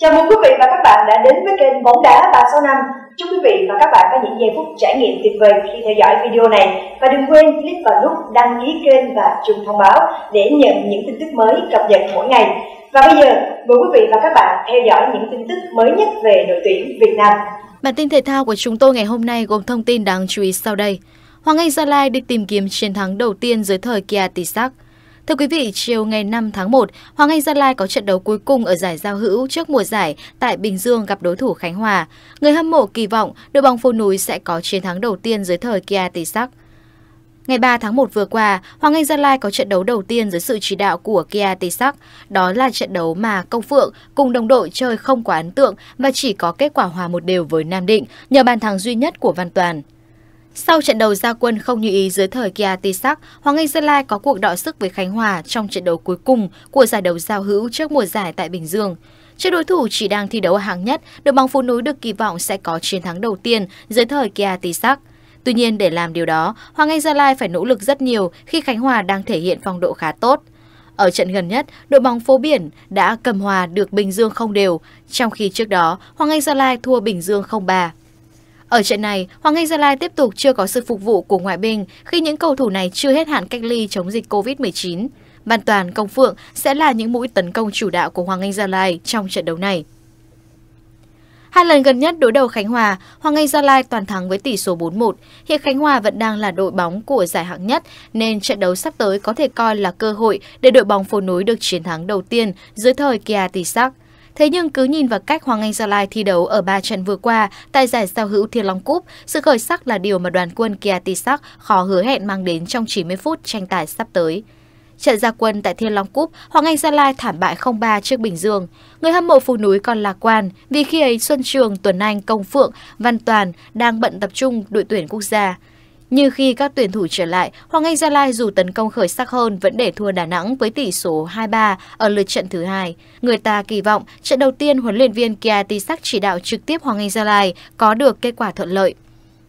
Chào mừng quý vị và các bạn đã đến với kênh Bóng Đá 365 Chúc quý vị và các bạn có những giây phút trải nghiệm tuyệt vời khi theo dõi video này Và đừng quên click vào nút đăng ký kênh và chuông thông báo để nhận những tin tức mới cập nhật mỗi ngày Và bây giờ, mời quý vị và các bạn theo dõi những tin tức mới nhất về đội tuyển Việt Nam Bản tin thể thao của chúng tôi ngày hôm nay gồm thông tin đáng chú ý sau đây Hoàng Anh Gia Lai đi tìm kiếm chiến thắng đầu tiên dưới thời Kia Tisak – Thưa quý vị, chiều ngày 5 tháng 1, Hoàng Anh Gia Lai có trận đấu cuối cùng ở giải giao hữu trước mùa giải tại Bình Dương gặp đối thủ Khánh Hòa. Người hâm mộ kỳ vọng đội bóng phố núi sẽ có chiến thắng đầu tiên dưới thời Kia Tý Sắc. Ngày 3 tháng 1 vừa qua, Hoàng Anh Gia Lai có trận đấu đầu tiên dưới sự chỉ đạo của Kia Tý Sắc. Đó là trận đấu mà Công Phượng cùng đồng đội chơi không quá ấn tượng và chỉ có kết quả hòa một đều với Nam Định nhờ bàn thắng duy nhất của Văn Toàn. Sau trận đầu gia quân không như ý dưới thời Kia Tisak, Hoàng Anh Gia Lai có cuộc đọ sức với Khánh Hòa trong trận đấu cuối cùng của giải đấu giao hữu trước mùa giải tại Bình Dương. Trước đối thủ chỉ đang thi đấu ở hạng nhất, đội bóng phố núi được kỳ vọng sẽ có chiến thắng đầu tiên dưới thời Kia Tisak. Tuy nhiên để làm điều đó, Hoàng Anh Gia Lai phải nỗ lực rất nhiều khi Khánh Hòa đang thể hiện phong độ khá tốt. Ở trận gần nhất, đội bóng phố biển đã cầm hòa được Bình Dương không đều, trong khi trước đó Hoàng Anh Gia Lai thua Bình Dương 0-3. Ở trận này, Hoàng Anh Gia Lai tiếp tục chưa có sự phục vụ của ngoại binh khi những cầu thủ này chưa hết hạn cách ly chống dịch COVID-19. Ban toàn Công Phượng sẽ là những mũi tấn công chủ đạo của Hoàng Anh Gia Lai trong trận đấu này. Hai lần gần nhất đối đầu Khánh Hòa, Hoàng Anh Gia Lai toàn thắng với tỷ số 4-1. Hiện Khánh Hòa vẫn đang là đội bóng của giải hạng nhất, nên trận đấu sắp tới có thể coi là cơ hội để đội bóng phố núi được chiến thắng đầu tiên dưới thời Kia sắc. Thế nhưng cứ nhìn vào cách Hoàng Anh Gia Lai thi đấu ở ba trận vừa qua tại giải giao hữu Thiên Long Cúp, sự khởi sắc là điều mà đoàn quân Kiatisak khó hứa hẹn mang đến trong 90 phút tranh tài sắp tới. Trận gia quân tại Thiên Long Cúp, Hoàng Anh Gia Lai thảm bại 0-3 trước Bình Dương. Người hâm mộ phù núi còn lạc quan vì khi ấy Xuân Trường, Tuấn Anh, Công Phượng, Văn Toàn đang bận tập trung đội tuyển quốc gia. Như khi các tuyển thủ trở lại, Hoàng Anh Gia Lai dù tấn công khởi sắc hơn vẫn để thua Đà Nẵng với tỷ số 2-3 ở lượt trận thứ hai. Người ta kỳ vọng trận đầu tiên huấn luyện viên Kia Tisak chỉ đạo trực tiếp Hoàng Anh Gia Lai có được kết quả thuận lợi.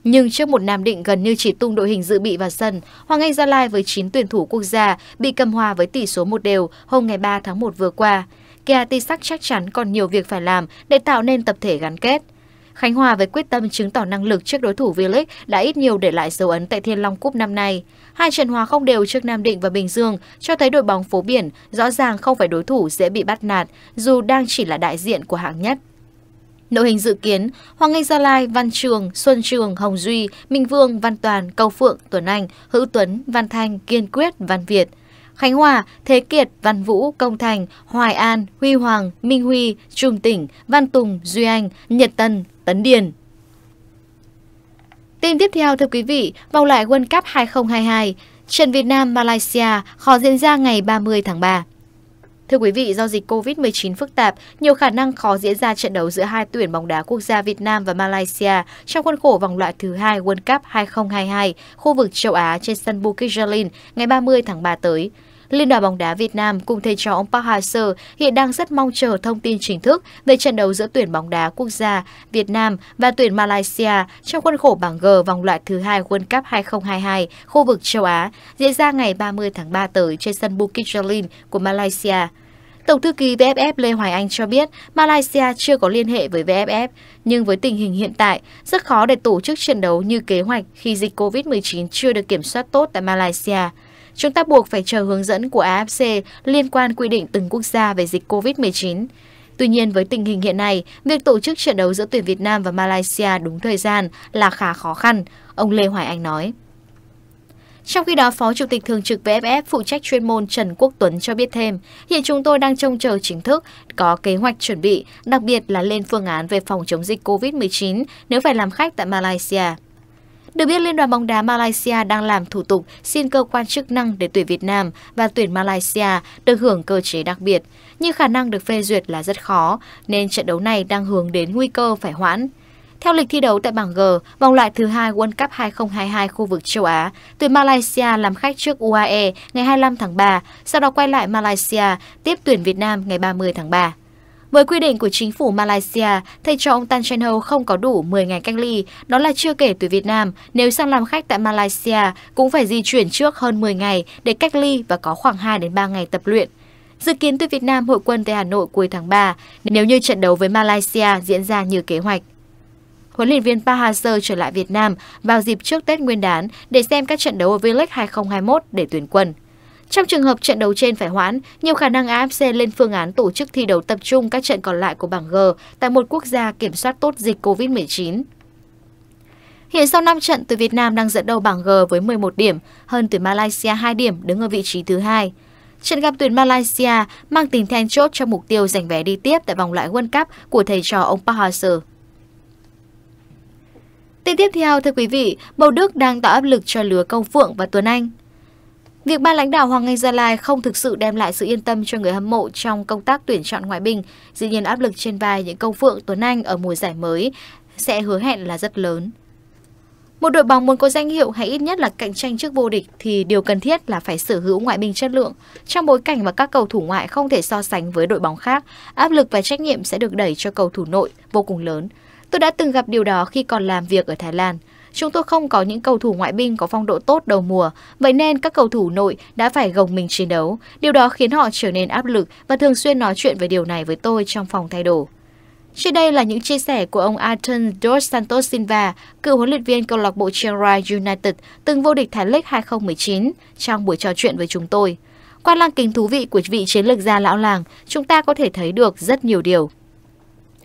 Nhưng trước một Nam Định gần như chỉ tung đội hình dự bị vào sân, Hoàng Anh Gia Lai với 9 tuyển thủ quốc gia bị cầm hòa với tỷ số 1 đều hôm ngày 3 tháng 1 vừa qua. Kia Tisak chắc chắn còn nhiều việc phải làm để tạo nên tập thể gắn kết. Khánh Hòa với quyết tâm chứng tỏ năng lực trước đối thủ V-League đã ít nhiều để lại dấu ấn tại Thiên Long Cúp năm nay. Hai trận hòa không đều trước Nam Định và Bình Dương cho thấy đội bóng phố biển rõ ràng không phải đối thủ dễ bị bắt nạt dù đang chỉ là đại diện của hạng nhất. Nội hình dự kiến Hoàng Anh Gia Lai, Văn Trường, Xuân Trường, Hồng Duy, Minh Vương, Văn Toàn, Cầu Phượng, Tuấn Anh, Hữu Tuấn, Văn Thanh, Kiên Quyết, Văn Việt. Khánh Hòa, Thế Kiệt, Văn Vũ, Công Thành, Hoài An, Huy Hoàng, Minh Huy, Trung Tỉnh, Văn Tùng, Duy Anh, Nhật Tân, Tấn Điền. Tin tiếp theo thưa quý vị, vòng loại World Cup 2022, trận Việt Nam Malaysia khó diễn ra ngày 30 tháng 3. Thưa quý vị, do dịch COVID-19 phức tạp, nhiều khả năng khó diễn ra trận đấu giữa hai tuyển bóng đá quốc gia Việt Nam và Malaysia trong khuôn khổ vòng loại thứ hai World Cup 2022 khu vực châu Á trên sân Bukit Jalil ngày 30 tháng 3 tới. Liên đoàn bóng đá Việt Nam cùng thầy trò ông Park Hang-seo hiện đang rất mong chờ thông tin chính thức về trận đấu giữa tuyển bóng đá quốc gia Việt Nam và tuyển Malaysia trong khuôn khổ bảng G vòng loại thứ hai World Cup 2022 khu vực châu Á diễn ra ngày 30 tháng 3 tới trên sân Bukit Jalil của Malaysia. Tổng thư ký VFF Lê Hoài Anh cho biết Malaysia chưa có liên hệ với VFF, nhưng với tình hình hiện tại, rất khó để tổ chức trận đấu như kế hoạch khi dịch COVID-19 chưa được kiểm soát tốt tại Malaysia. Chúng ta buộc phải chờ hướng dẫn của AFC liên quan quy định từng quốc gia về dịch COVID-19. Tuy nhiên với tình hình hiện nay, việc tổ chức trận đấu giữa tuyển Việt Nam và Malaysia đúng thời gian là khá khó khăn, ông Lê Hoài Anh nói. Trong khi đó, Phó Chủ tịch Thường trực VFF phụ trách chuyên môn Trần Quốc Tuấn cho biết thêm, hiện chúng tôi đang trông chờ chính thức, có kế hoạch chuẩn bị, đặc biệt là lên phương án về phòng chống dịch COVID-19 nếu phải làm khách tại Malaysia. Được biết, Liên đoàn bóng đá Malaysia đang làm thủ tục xin cơ quan chức năng để tuyển Việt Nam và tuyển Malaysia được hưởng cơ chế đặc biệt, nhưng khả năng được phê duyệt là rất khó, nên trận đấu này đang hướng đến nguy cơ phải hoãn. Theo lịch thi đấu tại bảng G, vòng loại thứ hai World Cup 2022 khu vực châu Á, tuyển Malaysia làm khách trước UAE ngày 25 tháng 3, sau đó quay lại Malaysia tiếp tuyển Việt Nam ngày 30 tháng 3. Với quy định của chính phủ Malaysia, thầy trò ông Tan Chen Ho không có đủ 10 ngày cách ly, đó là chưa kể từ Việt Nam, nếu sang làm khách tại Malaysia cũng phải di chuyển trước hơn 10 ngày để cách ly và có khoảng 2 đến 3 ngày tập luyện. Dự kiến từ Việt Nam hội quân tại Hà Nội cuối tháng 3, nếu như trận đấu với Malaysia diễn ra như kế hoạch. Huấn luyện viên Park trở lại Việt Nam vào dịp trước Tết Nguyên đán để xem các trận đấu ở V-League 2021 để tuyển quân. Trong trường hợp trận đấu trên phải hoãn, nhiều khả năng AFC lên phương án tổ chức thi đấu tập trung các trận còn lại của bảng G tại một quốc gia kiểm soát tốt dịch COVID-19. Hiện sau 5 trận, tuyển Việt Nam đang dẫn đầu bảng G với 11 điểm, hơn tuyển Malaysia 2 điểm đứng ở vị trí thứ hai. Trận gặp tuyển Malaysia mang tính then chốt cho mục tiêu giành vé đi tiếp tại vòng loại World Cup của thầy trò ông Park Hang-seo. Tin tiếp theo, thưa quý vị, bầu Đức đang tạo áp lực cho lứa Công Phượng và Tuấn Anh. Việc ban lãnh đạo Hoàng Anh Gia Lai không thực sự đem lại sự yên tâm cho người hâm mộ trong công tác tuyển chọn ngoại binh, dĩ nhiên áp lực trên vai những công phượng Tuấn Anh ở mùa giải mới sẽ hứa hẹn là rất lớn. Một đội bóng muốn có danh hiệu hay ít nhất là cạnh tranh trước vô địch thì điều cần thiết là phải sở hữu ngoại binh chất lượng. Trong bối cảnh mà các cầu thủ ngoại không thể so sánh với đội bóng khác, áp lực và trách nhiệm sẽ được đẩy cho cầu thủ nội vô cùng lớn. Tôi đã từng gặp điều đó khi còn làm việc ở Thái Lan. Chúng tôi không có những cầu thủ ngoại binh có phong độ tốt đầu mùa, vậy nên các cầu thủ nội đã phải gồng mình chiến đấu. Điều đó khiến họ trở nên áp lực và thường xuyên nói chuyện về điều này với tôi trong phòng thay đồ. Trên đây là những chia sẻ của ông Ayrton Dos Santos Silva, cựu huấn luyện viên câu lạc bộ Chiangrai United, từng vô địch Thái League 2019, trong buổi trò chuyện với chúng tôi. Qua lăng kính thú vị của vị chiến lược gia lão làng, chúng ta có thể thấy được rất nhiều điều.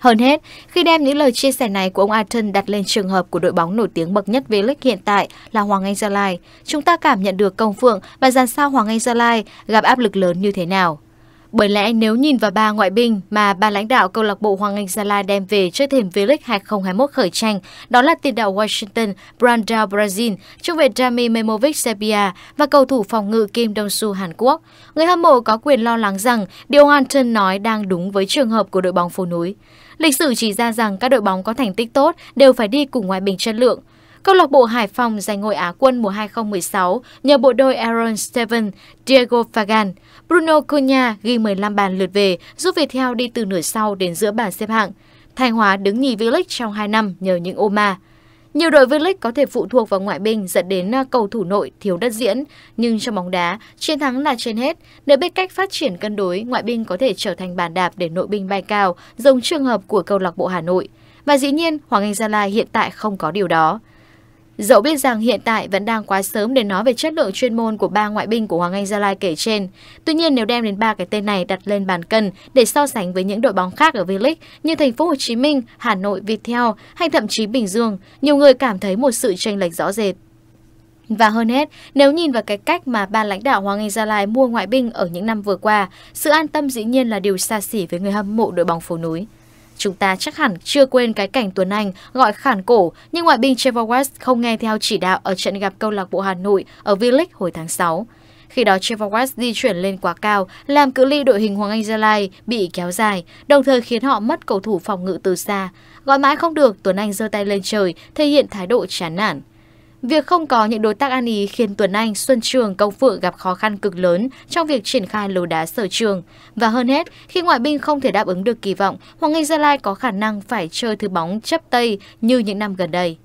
Hơn hết, khi đem những lời chia sẻ này của ông Arten đặt lên trường hợp của đội bóng nổi tiếng bậc nhất V-League hiện tại là Hoàng Anh Gia Lai, chúng ta cảm nhận được công phượng và dàn sao Hoàng Anh Gia Lai gặp áp lực lớn như thế nào. Bởi lẽ nếu nhìn vào ba ngoại binh mà ba lãnh đạo câu lạc bộ Hoàng Anh Gia Lai đem về trước thềm V-League 2021 khởi tranh, đó là tiền đạo Washington Brandao Brazil, trung vệ Dami Memovic Serbia và cầu thủ phòng ngự Kim Dong-su Hàn Quốc. Người hâm mộ có quyền lo lắng rằng điều Hunter nói đang đúng với trường hợp của đội bóng phố núi. Lịch sử chỉ ra rằng các đội bóng có thành tích tốt đều phải đi cùng ngoại binh chất lượng – Câu lạc bộ Hải Phòng giành ngôi Á quân mùa 2016 nhờ bộ đôi Aaron Steven, Diego Fagan. Bruno Cunha ghi 15 bàn lượt về, giúp Viettel đi từ nửa sau đến giữa bảng xếp hạng. Thanh Hóa đứng nhì V-League trong 2 năm nhờ những ô ma. Nhiều đội V-League có thể phụ thuộc vào ngoại binh dẫn đến à, cầu thủ nội thiếu đất diễn, nhưng trong bóng đá, chiến thắng là trên hết. Nếu biết cách phát triển cân đối, ngoại binh có thể trở thành bàn đạp để nội binh bay cao, giống trường hợp của câu lạc bộ Hà Nội. Và dĩ nhiên, Hoàng Anh Gia Lai hiện tại không có điều đó. Dẫu biết rằng hiện tại vẫn đang quá sớm để nói về chất lượng chuyên môn của ba ngoại binh của Hoàng Anh Gia Lai kể trên, tuy nhiên nếu đem đến ba cái tên này đặt lên bàn cân để so sánh với những đội bóng khác ở V-League như Thành phố Hồ Chí Minh, Hà Nội, Viettel hay thậm chí Bình Dương, nhiều người cảm thấy một sự chênh lệch rõ rệt. Và hơn hết, nếu nhìn vào cái cách mà ban lãnh đạo Hoàng Anh Gia Lai mua ngoại binh ở những năm vừa qua, sự an tâm dĩ nhiên là điều xa xỉ với người hâm mộ đội bóng phố núi. Chúng ta chắc hẳn chưa quên cái cảnh Tuấn Anh gọi khản cổ nhưng ngoại binh Trevor West không nghe theo chỉ đạo ở trận gặp câu lạc bộ Hà Nội ở V-League hồi tháng 6. Khi đó Trevor West di chuyển lên quá cao, làm cự ly đội hình Hoàng Anh Gia Lai bị kéo dài, đồng thời khiến họ mất cầu thủ phòng ngự từ xa. Gọi mãi không được, Tuấn Anh giơ tay lên trời, thể hiện thái độ chán nản. Việc không có những đối tác ăn ý khiến Tuấn Anh, Xuân Trường, Công Phượng gặp khó khăn cực lớn trong việc triển khai lối đá sở trường. Và hơn hết, khi ngoại binh không thể đáp ứng được kỳ vọng, Hoàng Anh Gia Lai có khả năng phải chơi thứ bóng chấp Tây như những năm gần đây.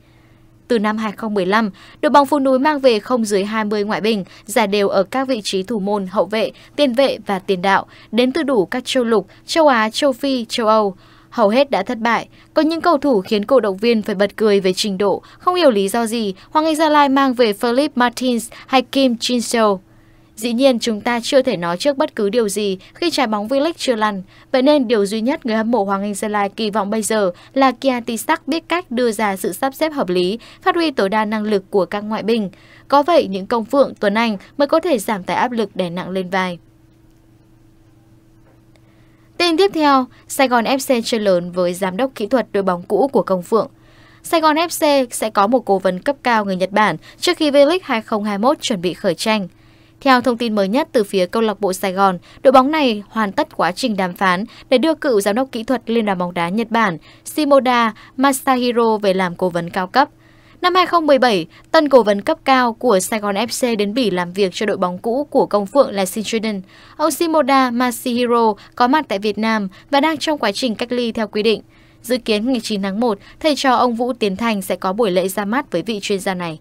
Từ năm 2015, đội bóng phụ nữ mang về không dưới 20 ngoại binh, giải đều ở các vị trí thủ môn, hậu vệ, tiền vệ và tiền đạo, đến từ đủ các châu lục, châu Á, châu Phi, châu Âu. Hầu hết đã thất bại, có những cầu thủ khiến cổ động viên phải bật cười về trình độ, không hiểu lý do gì, Hoàng Anh Gia Lai mang về Philip Martins hay Kim Jin-seo. Dĩ nhiên chúng ta chưa thể nói trước bất cứ điều gì khi trái bóng V-League chưa lăn, vậy nên điều duy nhất người hâm mộ Hoàng Anh Gia Lai kỳ vọng bây giờ là Kiatisak biết cách đưa ra sự sắp xếp hợp lý, phát huy tối đa năng lực của các ngoại binh. Có vậy những công phượng Tuấn Anh mới có thể giảm tải áp lực đè nặng lên vai. Tin tiếp theo, Sài Gòn FC chơi lớn với giám đốc kỹ thuật đội bóng cũ của Công Phượng. Sài Gòn FC sẽ có một cố vấn cấp cao người Nhật Bản trước khi V-League 2021 chuẩn bị khởi tranh. Theo thông tin mới nhất từ phía câu lạc bộ Sài Gòn, đội bóng này hoàn tất quá trình đàm phán để đưa cựu giám đốc kỹ thuật Liên đoàn bóng đá Nhật Bản Shimoda Masahiro về làm cố vấn cao cấp. Năm 2017, tân cố vấn cấp cao của Sài Gòn FC đến Bỉ làm việc cho đội bóng cũ của Công Phượng là Sinchiden. Ông Shimoda Masahiro có mặt tại Việt Nam và đang trong quá trình cách ly theo quy định. Dự kiến ngày 9 tháng 1, thầy trò ông Vũ Tiến Thành sẽ có buổi lễ ra mắt với vị chuyên gia này.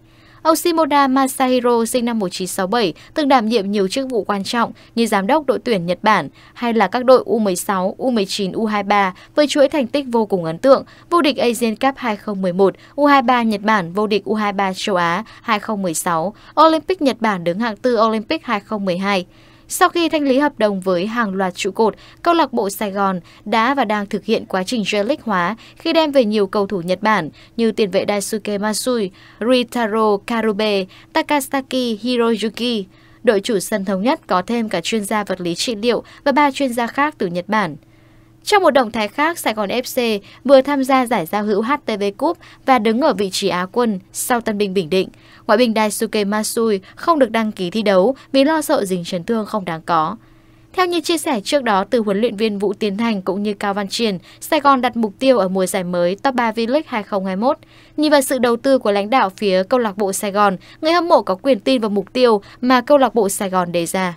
Ông Shimoda Masahiro sinh năm 1967 từng đảm nhiệm nhiều chức vụ quan trọng như giám đốc đội tuyển Nhật Bản hay là các đội U16, U19, U23 với chuỗi thành tích vô cùng ấn tượng, vô địch Asian Cup 2011, U23 Nhật Bản vô địch U23 châu Á 2016, Olympic Nhật Bản đứng hạng tư Olympic 2012. Sau khi thanh lý hợp đồng với hàng loạt trụ cột, câu lạc bộ Sài Gòn đã và đang thực hiện quá trình relic hóa khi đem về nhiều cầu thủ Nhật Bản như tiền vệ Daisuke Masui, Ritaro Karube, Takasaki Hiroyuki. Đội chủ sân thống nhất có thêm cả chuyên gia vật lý trị liệu và ba chuyên gia khác từ Nhật Bản. Trong một động thái khác, Sài Gòn FC vừa tham gia giải giao hữu HTV Cup và đứng ở vị trí Á quân sau Tân Bình Bình Định. Ngoại binh Daisuke Masui không được đăng ký thi đấu vì lo sợ dính chấn thương không đáng có. Theo như chia sẻ trước đó từ huấn luyện viên Vũ Tiến Thành cũng như Cao Văn Triển, Sài Gòn đặt mục tiêu ở mùa giải mới top 3 V-League 2021. Nhìn vào sự đầu tư của lãnh đạo phía câu lạc bộ Sài Gòn, người hâm mộ có quyền tin vào mục tiêu mà câu lạc bộ Sài Gòn đề ra.